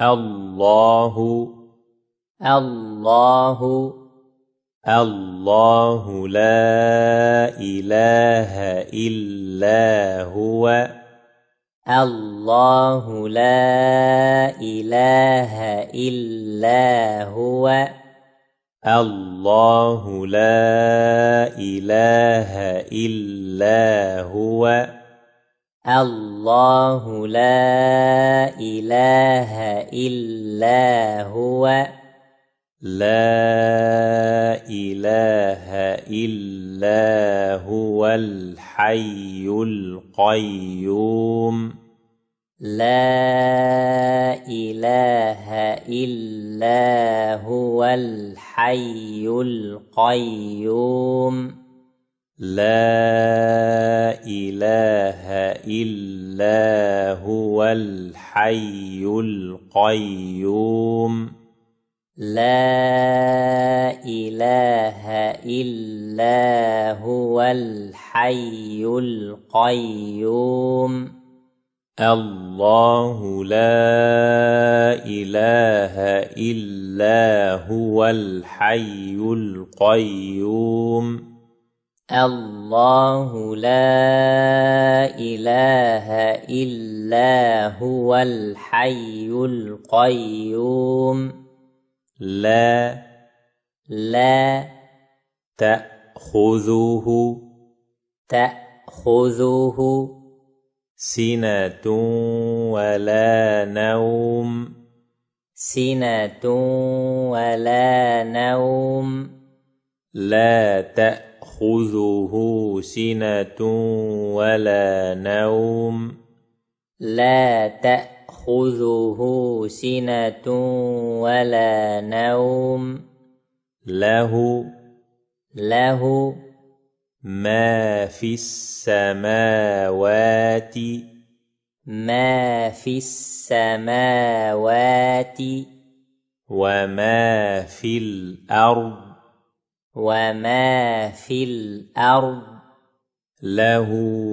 الله الله الله لا إله إلا هو الله لا إله إلا هو الله لا إله إلا هو الله لا إله إلا هو لا إله إلا هو الحي القيوم لا إله إلا هو الحي القيوم لا إله إلا هو الحي القيوم لا إله إلا هو الحي القيوم الله لا إله إلا هو الحي القيوم الله لا إله إلا هو الحي القيوم لا لا تأخذه تأخذه سنة ولا نوم سنة ولا نوم لا تأخذه تاخذه سنه ولا نوم لا تاخذه سنه ولا نوم له له ما في السماوات ما في السماوات وما في الارض وما في الارض له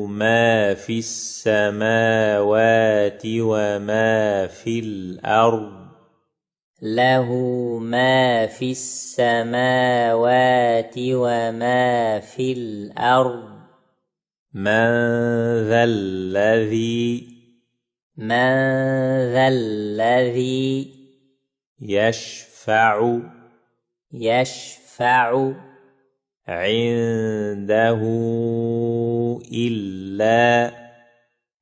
ما في السماوات وما في الارض له ما في السماوات وما في الارض من ذا الذي من ذا الذي يشفع يشفع يشفع عنده إلا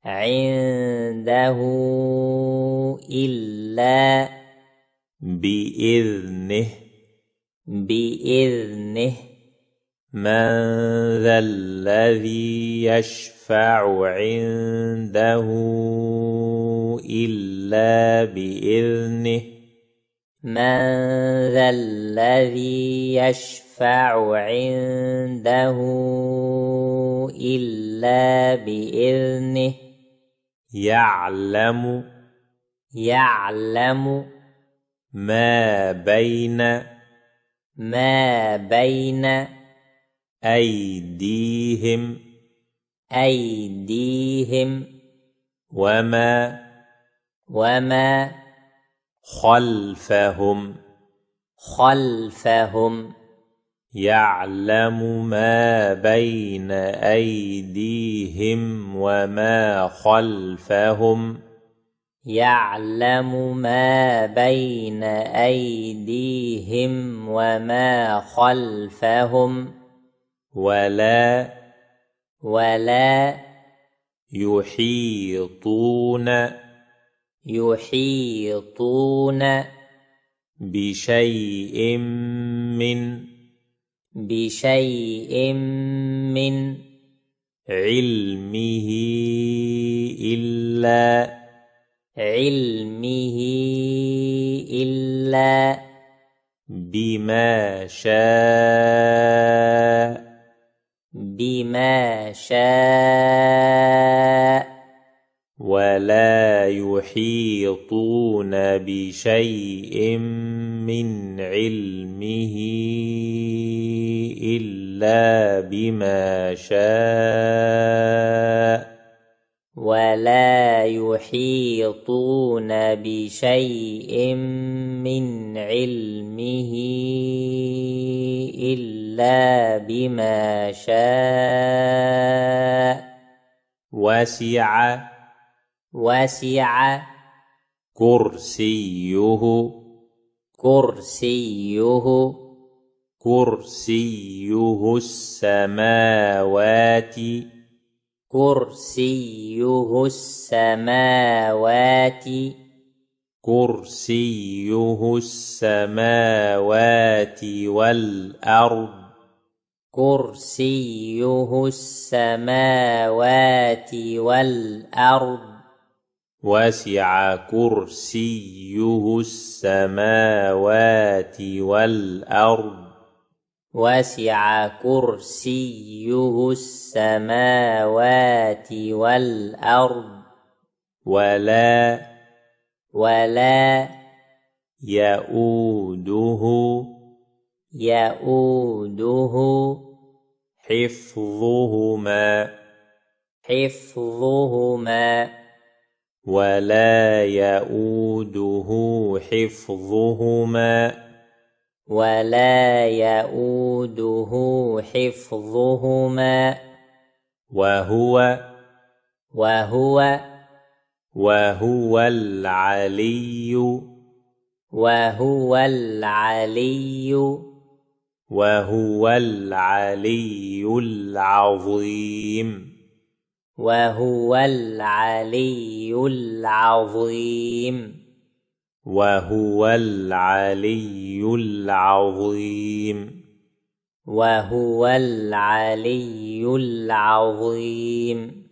عنده إلا بإذنه بإذنه من ذا الذي يشفع عنده إلا بإذنه من ذا الذي يشفع عنده إلا بإذنه يعلم يعلم ما بين ما بين أيديهم أيديهم وما وما خلفهم خلفهم يعلم ما بين ايديهم وما خلفهم يعلم ما بين ايديهم وما خلفهم ولا ولا يحيطون يحيطون بشيء من بشيء من علمه إلا علمه إلا بما شاء بما شاء ولا ولا يحيطون بشيء من علمه إلا بما شاء ولا يحيطون بشيء من علمه إلا بما شاء وسع وسع كرسيه كرسيه كرسيه السماوات كرسيه السماوات كرسيه السماوات والأرض كرسيه السماوات والأرض وسع كرسيه السماوات والأرض وسع كرسيه السماوات والأرض ولا ولا يؤوده يؤوده حفظهما حفظهما ولا يؤوده حفظهما ولا يؤوده حفظهما وهو وهو وهو العلي وهو العلي وهو العلي العظيم وهو العلي العظيم وهو العلي العظيم وهو العلي العظيم